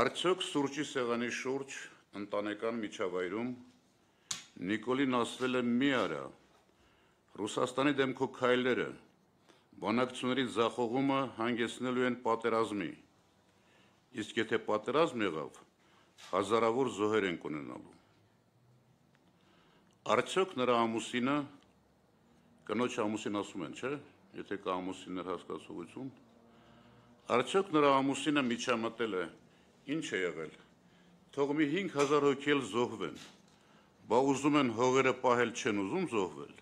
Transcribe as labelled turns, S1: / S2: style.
S1: Արդյոք սուրճի սեղանի շուրջ ընտանեկան միջավայրում Նիկոլին ասվել է մի արա, Հուսաստանի դեմքո կայլերը, բանակցունների զախողումը հանգեսնելու են պատերազմի, իսկ եթե պատերազմ եղավ, հազարավոր զոհեր են կունենալու։ Արդյոք նրա ամուսինը, կնոչ ամուսին ասում են, չէ, եթե կա ամուսիններ հասկացողություն, արդյոք նրա ամուսինը միջամտել է Ինչ է եղել։ Թող մի 5000 հոգի էլ զոհվեն։ Բա ուզում են հողերը պահել չեն ուզում զոհվել։